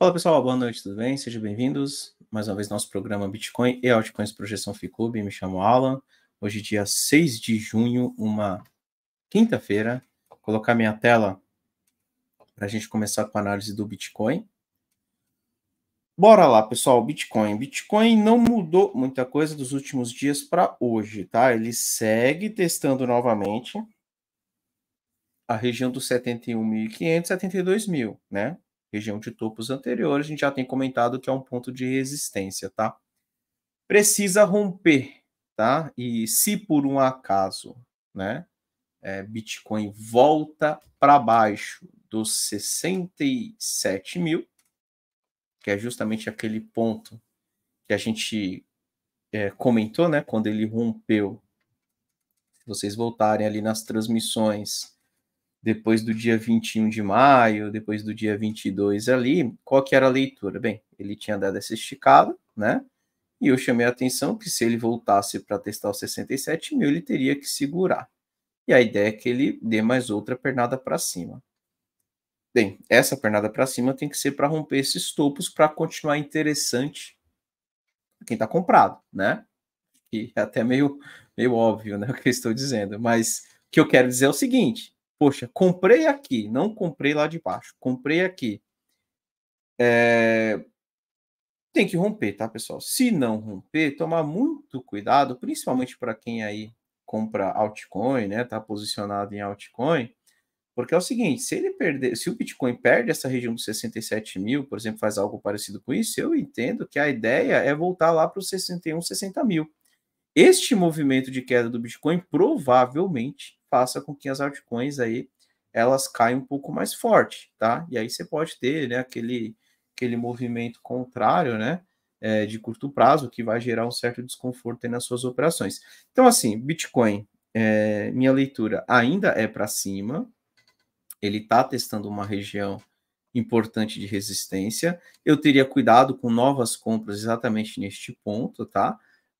Fala pessoal, boa noite, tudo bem? Sejam bem-vindos mais uma vez nosso programa Bitcoin e Altcoins Projeção Ficube. Me chamo Alan. Hoje, dia 6 de junho, uma quinta-feira. Vou colocar minha tela para a gente começar com a análise do Bitcoin. Bora lá, pessoal. Bitcoin. Bitcoin não mudou muita coisa dos últimos dias para hoje, tá? Ele segue testando novamente a região dos 71.500, 72.000, né? região de topos anteriores, a gente já tem comentado que é um ponto de resistência, tá? Precisa romper, tá? E se por um acaso, né, é, Bitcoin volta para baixo dos 67 mil, que é justamente aquele ponto que a gente é, comentou, né, quando ele rompeu. Se vocês voltarem ali nas transmissões depois do dia 21 de maio, depois do dia 22 ali, qual que era a leitura? Bem, ele tinha dado essa esticada, né? E eu chamei a atenção que se ele voltasse para testar os 67 mil, ele teria que segurar. E a ideia é que ele dê mais outra pernada para cima. Bem, essa pernada para cima tem que ser para romper esses topos para continuar interessante para quem está comprado, né? E é até meio, meio óbvio né, o que eu estou dizendo, mas o que eu quero dizer é o seguinte: poxa, comprei aqui, não comprei lá de baixo, comprei aqui. É... Tem que romper, tá, pessoal? Se não romper, tomar muito cuidado, principalmente para quem aí compra altcoin, né? Tá posicionado em altcoin, porque é o seguinte: se ele perder, se o Bitcoin perde essa região dos 67 mil, por exemplo, faz algo parecido com isso, eu entendo que a ideia é voltar lá para os 61, 60 mil. Este movimento de queda do Bitcoin provavelmente faça com que as altcoins aí elas caem um pouco mais forte, tá? E aí você pode ter, né, aquele, aquele movimento contrário, né, é, de curto prazo, que vai gerar um certo desconforto nas suas operações. Então, assim, Bitcoin, é, minha leitura ainda é para cima, ele está testando uma região importante de resistência. Eu teria cuidado com novas compras exatamente neste ponto, tá?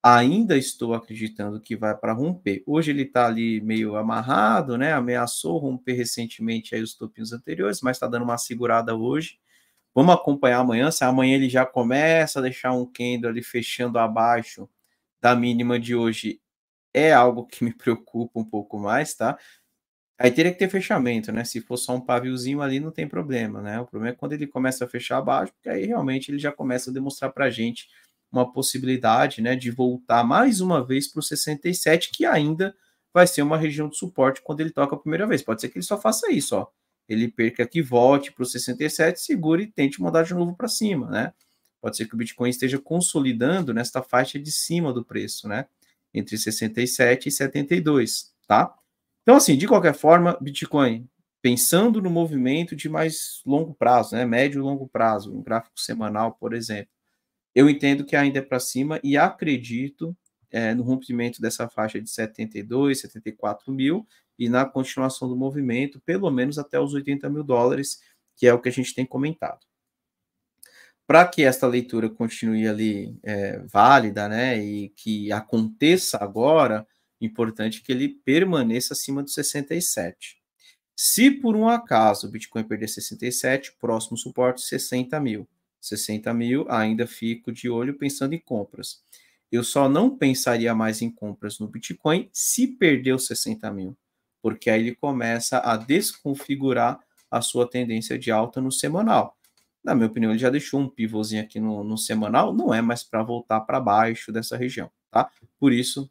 ainda estou acreditando que vai para romper. Hoje ele está ali meio amarrado, né? Ameaçou romper recentemente aí os topinhos anteriores, mas está dando uma segurada hoje. Vamos acompanhar amanhã. Se amanhã ele já começa a deixar um candle ali fechando abaixo da mínima de hoje, é algo que me preocupa um pouco mais, tá? Aí teria que ter fechamento, né? Se for só um paviozinho ali, não tem problema, né? O problema é quando ele começa a fechar abaixo, porque aí realmente ele já começa a demonstrar para a gente uma possibilidade né, de voltar mais uma vez para o 67, que ainda vai ser uma região de suporte quando ele toca a primeira vez. Pode ser que ele só faça isso, ó. Ele perca aqui, volte para o 67, segura e tente mandar de novo para cima, né? Pode ser que o Bitcoin esteja consolidando nesta faixa de cima do preço, né? Entre 67 e 72, tá? Então, assim, de qualquer forma, Bitcoin, pensando no movimento de mais longo prazo, né? Médio e longo prazo, um gráfico semanal, por exemplo eu entendo que ainda é para cima e acredito é, no rompimento dessa faixa de 72, 74 mil e na continuação do movimento, pelo menos até os 80 mil dólares, que é o que a gente tem comentado. Para que esta leitura continue ali é, válida, né, e que aconteça agora, importante que ele permaneça acima dos 67. Se por um acaso o Bitcoin perder 67, próximo suporte 60 mil. 60 mil, ainda fico de olho pensando em compras. Eu só não pensaria mais em compras no Bitcoin se perdeu 60 mil, porque aí ele começa a desconfigurar a sua tendência de alta no semanal. Na minha opinião, ele já deixou um pivôzinho aqui no, no semanal, não é mais para voltar para baixo dessa região, tá? Por isso,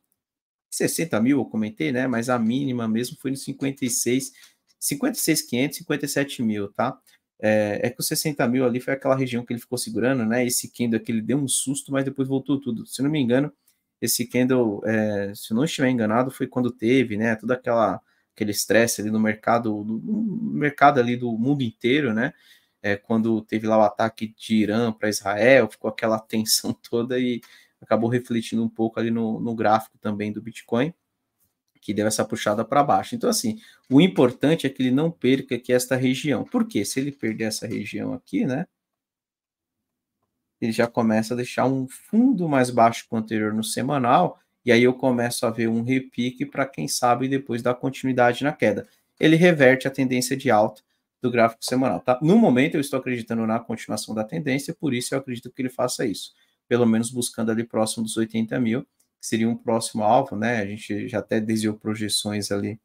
60 mil eu comentei, né? Mas a mínima mesmo foi no 56, 56,500, 57 mil, tá? É, é, que os 60 mil ali foi aquela região que ele ficou segurando, né? Esse candle aqui ele deu um susto, mas depois voltou tudo. Se não me engano, esse candle, é, se não estiver enganado, foi quando teve, né? Toda aquela aquele estresse ali no mercado, do, no mercado ali do mundo inteiro, né? É, quando teve lá o ataque de Irã para Israel, ficou aquela tensão toda e acabou refletindo um pouco ali no, no gráfico também do Bitcoin que deu essa puxada para baixo. Então, assim, o importante é que ele não perca aqui esta região. Por quê? Se ele perder essa região aqui, né? Ele já começa a deixar um fundo mais baixo que o anterior no semanal, e aí eu começo a ver um repique para quem sabe depois dar continuidade na queda. Ele reverte a tendência de alta do gráfico semanal, tá? No momento eu estou acreditando na continuação da tendência, por isso eu acredito que ele faça isso, pelo menos buscando ali próximo dos 80 mil, que seria um próximo alvo, né? A gente já até desviou projeções ali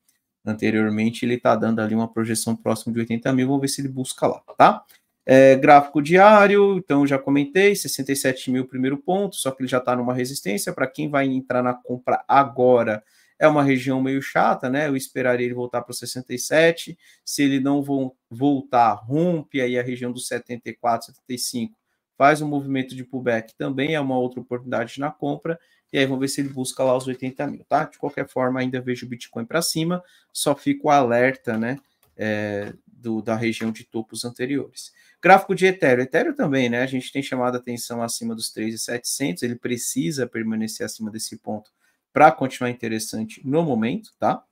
anteriormente, ele está dando ali uma projeção próximo de 80 mil, vamos ver se ele busca lá, tá? É, gráfico diário, então já comentei, 67 mil primeiro ponto, só que ele já está numa resistência, para quem vai entrar na compra agora, é uma região meio chata, né? Eu esperaria ele voltar para 67, se ele não vo voltar, rompe aí a região dos 74, 75, faz um movimento de pullback, também é uma outra oportunidade na compra, e aí vamos ver se ele busca lá os 80 mil, tá? De qualquer forma, ainda vejo o Bitcoin para cima, só fico alerta, né? É, do, da região de topos anteriores. Gráfico de Ethereum. Ethereum também, né? A gente tem chamado atenção acima dos 3,700. Ele precisa permanecer acima desse ponto para continuar interessante no momento, tá?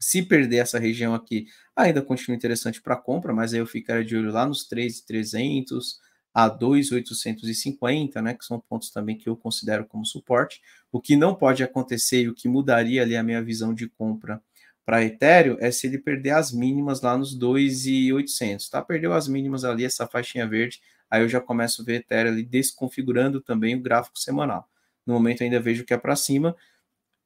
Se perder essa região aqui, ainda continua interessante para compra, mas aí eu ficaria de olho lá nos 3,300, a 2,850, né, que são pontos também que eu considero como suporte. O que não pode acontecer e o que mudaria ali a minha visão de compra para Ethereum é se ele perder as mínimas lá nos 2,800, tá? Perdeu as mínimas ali, essa faixinha verde, aí eu já começo a ver Ethereum ali desconfigurando também o gráfico semanal. No momento ainda vejo que é para cima.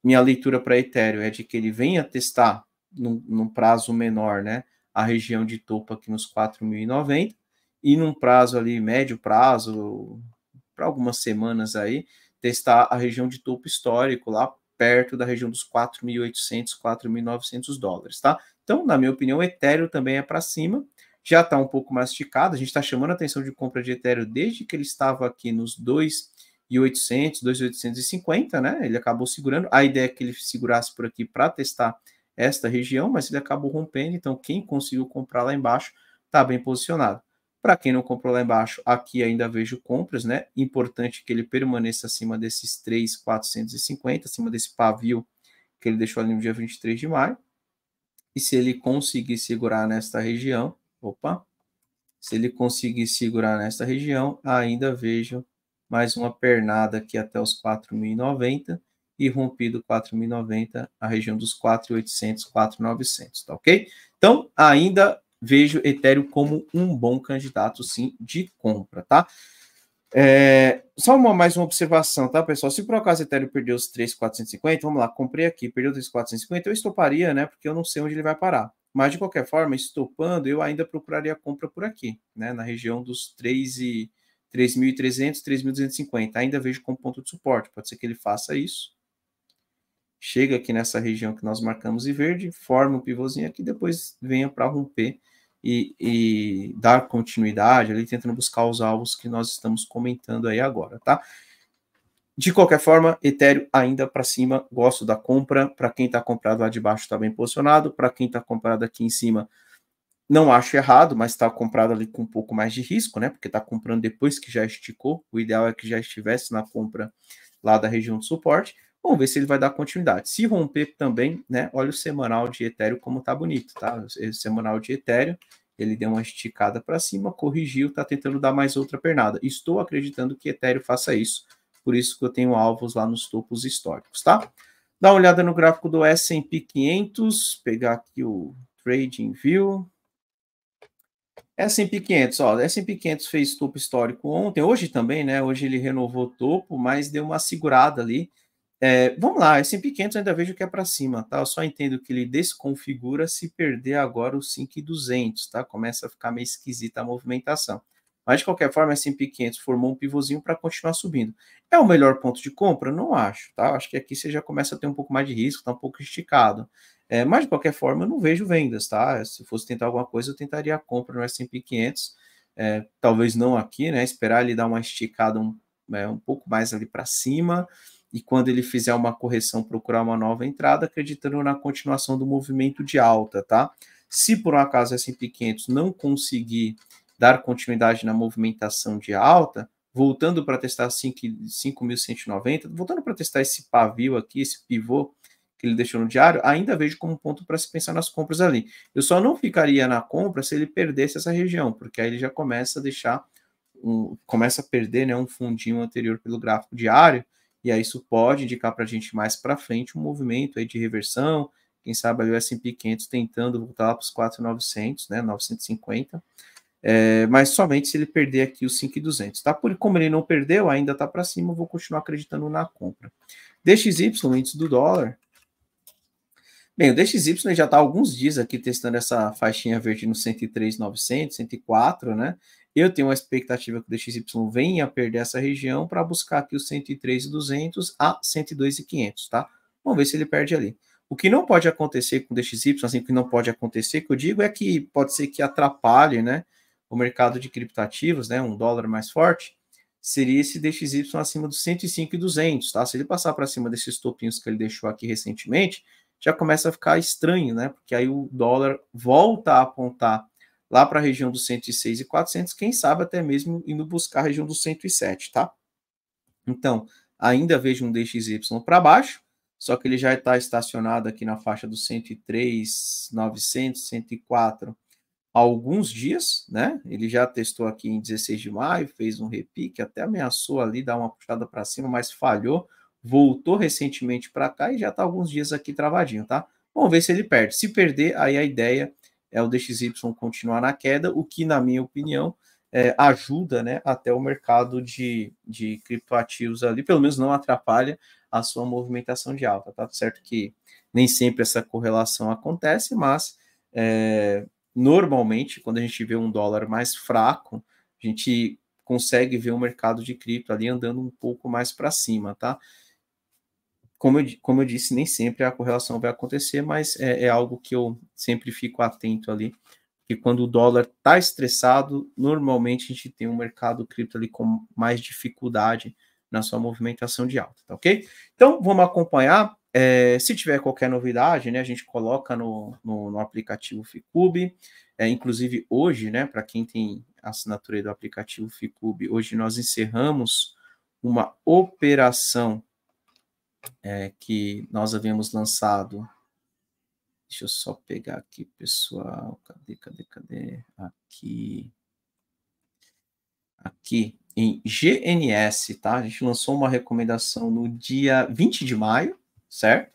Minha leitura para Ethereum é de que ele venha testar num, num prazo menor, né? A região de topo aqui nos 4.090 e num prazo ali, médio prazo, para algumas semanas aí, testar a região de topo histórico lá perto da região dos 4.800, 4.900 dólares, tá? Então, na minha opinião, o Ethereum também é para cima, já está um pouco mais esticado a gente está chamando a atenção de compra de Ethereum desde que ele estava aqui nos 2.800, 2.850, né? Ele acabou segurando, a ideia é que ele segurasse por aqui para testar esta região, mas ele acabou rompendo, então quem conseguiu comprar lá embaixo está bem posicionado. Para quem não comprou lá embaixo, aqui ainda vejo compras, né? Importante que ele permaneça acima desses 3,450, acima desse pavio que ele deixou ali no dia 23 de maio. E se ele conseguir segurar nesta região, opa, se ele conseguir segurar nesta região, ainda vejo mais uma pernada aqui até os 4.090 e rompido 4.090, a região dos 4.800, 4.900, tá ok? Então, ainda vejo Ethereum como um bom candidato, sim, de compra, tá? É, só uma mais uma observação, tá, pessoal? Se por acaso Ethereum perdeu os 3,450, vamos lá, comprei aqui, perdeu 3,450, eu estoparia, né? Porque eu não sei onde ele vai parar. Mas de qualquer forma, estopando, eu ainda procuraria compra por aqui, né? Na região dos e 3.300, 3.250. Ainda vejo como ponto de suporte. Pode ser que ele faça isso. Chega aqui nessa região que nós marcamos em verde, forma um pivôzinho aqui, depois venha para romper e, e dar continuidade, ali tentando buscar os alvos que nós estamos comentando aí agora, tá? De qualquer forma, Ethereum ainda para cima, gosto da compra. Para quem está comprado lá de baixo está bem posicionado, para quem está comprado aqui em cima, não acho errado, mas está comprado ali com um pouco mais de risco, né? Porque está comprando depois que já esticou. O ideal é que já estivesse na compra lá da região de suporte. Vamos ver se ele vai dar continuidade. Se romper também, né? Olha o semanal de Ethereum como tá bonito, tá? O semanal de Ethereum, ele deu uma esticada para cima, corrigiu, tá tentando dar mais outra pernada. Estou acreditando que Ethereum faça isso. Por isso que eu tenho alvos lá nos topos históricos, tá? Dá uma olhada no gráfico do S&P 500, pegar aqui o Trading View. S&P 500, ó, S&P 500 fez topo histórico ontem, hoje também, né? Hoje ele renovou topo, mas deu uma segurada ali é, vamos lá, S&P 500 ainda vejo que é para cima, tá? Eu só entendo que ele desconfigura se perder agora os 5,200, tá? Começa a ficar meio esquisita a movimentação. Mas, de qualquer forma, S&P 500 formou um pivôzinho para continuar subindo. É o melhor ponto de compra? Não acho, tá? Acho que aqui você já começa a ter um pouco mais de risco, está um pouco esticado. É, mas, de qualquer forma, eu não vejo vendas, tá? Se fosse tentar alguma coisa, eu tentaria a compra no S&P 500, é, talvez não aqui, né? Esperar ele dar uma esticada um, é, um pouco mais ali para cima, e quando ele fizer uma correção, procurar uma nova entrada, acreditando na continuação do movimento de alta, tá? Se por um acaso S&P 500 não conseguir dar continuidade na movimentação de alta, voltando para testar 5.190, voltando para testar esse pavio aqui, esse pivô que ele deixou no diário, ainda vejo como ponto para se pensar nas compras ali. Eu só não ficaria na compra se ele perdesse essa região, porque aí ele já começa a deixar um, começa a perder, né, um fundinho anterior pelo gráfico diário, e aí isso pode indicar para a gente mais para frente um movimento aí de reversão, quem sabe o S&P 500 tentando voltar para os 4.900, né, 950, é, mas somente se ele perder aqui os 5.200, tá? porque como ele não perdeu, ainda está para cima, eu vou continuar acreditando na compra. DXY, índice do dólar, Bem, o DXY já está há alguns dias aqui testando essa faixinha verde no 103,900, 104, né? Eu tenho uma expectativa que o DXY venha a perder essa região para buscar aqui os 103,200 a 102,500, tá? Vamos ver se ele perde ali. O que não pode acontecer com o DXY, assim, o que não pode acontecer, que eu digo é que pode ser que atrapalhe, né, o mercado de criptativos, né, um dólar mais forte, seria esse DXY acima dos 105,200, tá? Se ele passar para cima desses topinhos que ele deixou aqui recentemente, já começa a ficar estranho, né? Porque aí o dólar volta a apontar lá para a região dos 106 e 400, quem sabe até mesmo indo buscar a região dos 107, tá? Então, ainda vejo um DXY para baixo, só que ele já está estacionado aqui na faixa dos 103, 900, 104 há alguns dias, né? Ele já testou aqui em 16 de maio, fez um repique, até ameaçou ali dar uma puxada para cima, mas falhou, voltou recentemente para cá e já está alguns dias aqui travadinho, tá? Vamos ver se ele perde. Se perder, aí a ideia é o DXY continuar na queda, o que, na minha opinião, é, ajuda né, até o mercado de, de criptoativos ali, pelo menos não atrapalha a sua movimentação de alta. Tá certo que nem sempre essa correlação acontece, mas é, normalmente, quando a gente vê um dólar mais fraco, a gente consegue ver o mercado de cripto ali andando um pouco mais para cima, tá? como eu, como eu disse, nem sempre a correlação vai acontecer, mas é, é algo que eu sempre fico atento ali. Porque quando o dólar está estressado, normalmente a gente tem um mercado cripto ali com mais dificuldade na sua movimentação de alta, tá ok? Então, vamos acompanhar. É, se tiver qualquer novidade, né, a gente coloca no, no, no aplicativo Ficube. É, inclusive, hoje, né, para quem tem assinatura do aplicativo Ficube, hoje nós encerramos uma operação é, que nós havíamos lançado. Deixa eu só pegar aqui, pessoal. Cadê, cadê, cadê? Aqui. Aqui, em GNS, tá? A gente lançou uma recomendação no dia 20 de maio, certo?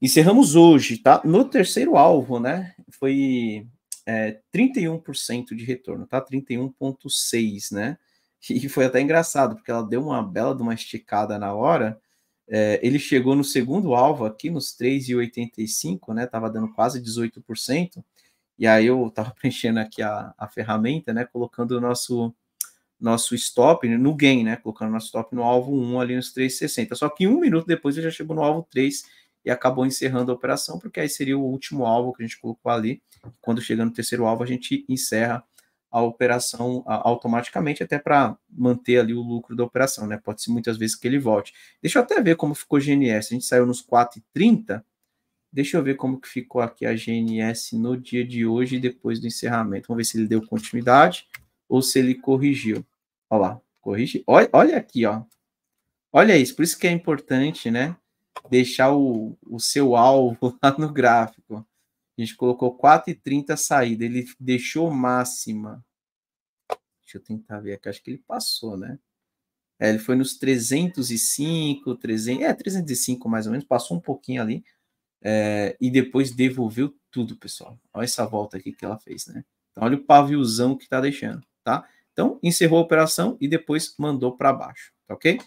Encerramos hoje, tá? No terceiro alvo, né? Foi é, 31% de retorno, tá? 31,6%, né? E foi até engraçado, porque ela deu uma bela de uma esticada na hora é, ele chegou no segundo alvo aqui, nos 3,85, né? Tava dando quase 18%. E aí eu tava preenchendo aqui a, a ferramenta, né? Colocando o nosso, nosso stop no gain, né? Colocando nosso stop no alvo 1 ali nos 3,60. Só que um minuto depois ele já chegou no alvo 3 e acabou encerrando a operação, porque aí seria o último alvo que a gente colocou ali. Quando chega no terceiro alvo, a gente encerra a operação automaticamente, até para manter ali o lucro da operação, né? Pode ser muitas vezes que ele volte. Deixa eu até ver como ficou o GNS. A gente saiu nos 4,30. Deixa eu ver como que ficou aqui a GNS no dia de hoje, depois do encerramento. Vamos ver se ele deu continuidade ou se ele corrigiu. Olha lá, corrige. Olha, olha aqui, ó. Olha isso, por isso que é importante, né? Deixar o, o seu alvo lá no gráfico. A gente colocou 4,30 saída. Ele deixou máxima. Deixa eu tentar ver aqui. Acho que ele passou, né? É, ele foi nos 305, 300, é, 305 mais ou menos. Passou um pouquinho ali. É, e depois devolveu tudo, pessoal. Olha essa volta aqui que ela fez, né? Então, olha o paviozão que tá deixando, tá? Então, encerrou a operação e depois mandou para baixo, tá ok?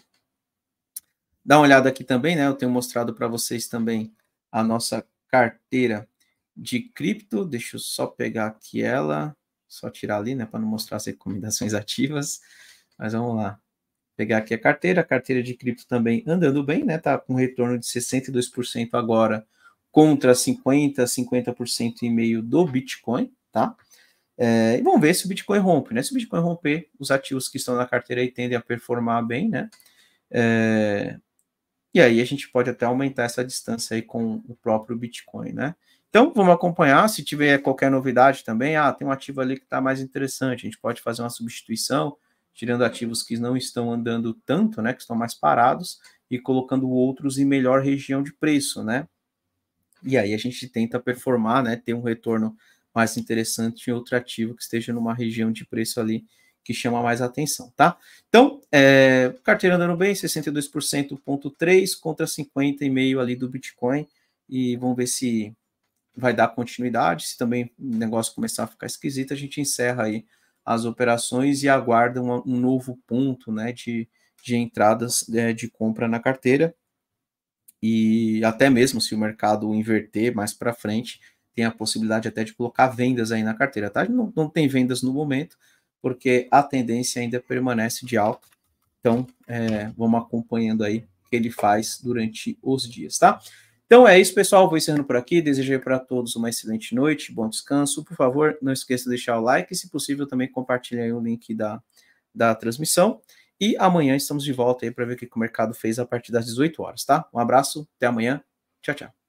Dá uma olhada aqui também, né? Eu tenho mostrado para vocês também a nossa carteira de cripto, deixa eu só pegar aqui ela, só tirar ali, né, para não mostrar as recomendações ativas, mas vamos lá. Pegar aqui a carteira, a carteira de cripto também andando bem, né, tá com retorno de 62% agora contra 50%, 50% e meio do Bitcoin, tá? É, e vamos ver se o Bitcoin rompe, né? Se o Bitcoin romper, os ativos que estão na carteira aí tendem a performar bem, né? É, e aí a gente pode até aumentar essa distância aí com o próprio Bitcoin, né? Então, vamos acompanhar. Se tiver qualquer novidade também, ah, tem um ativo ali que está mais interessante, a gente pode fazer uma substituição, tirando ativos que não estão andando tanto, né, que estão mais parados, e colocando outros em melhor região de preço, né? E aí a gente tenta performar, né, ter um retorno mais interessante em outro ativo que esteja numa região de preço ali que chama mais atenção, tá? Então, é, carteira andando bem, 62%.3 contra 50,5% ali do Bitcoin, e vamos ver se vai dar continuidade. Se também o negócio começar a ficar esquisito, a gente encerra aí as operações e aguarda um, um novo ponto né, de, de entradas é, de compra na carteira. E até mesmo se o mercado inverter mais para frente, tem a possibilidade até de colocar vendas aí na carteira. Tá? Não, não tem vendas no momento, porque a tendência ainda permanece de alta. Então, é, vamos acompanhando aí o que ele faz durante os dias, tá? Então é isso, pessoal. Vou encerrando por aqui. Desejo para todos uma excelente noite, bom descanso. Por favor, não esqueça de deixar o like e, se possível, também compartilhe o link da, da transmissão. E amanhã estamos de volta aí para ver o que o mercado fez a partir das 18 horas, tá? Um abraço, até amanhã. Tchau, tchau.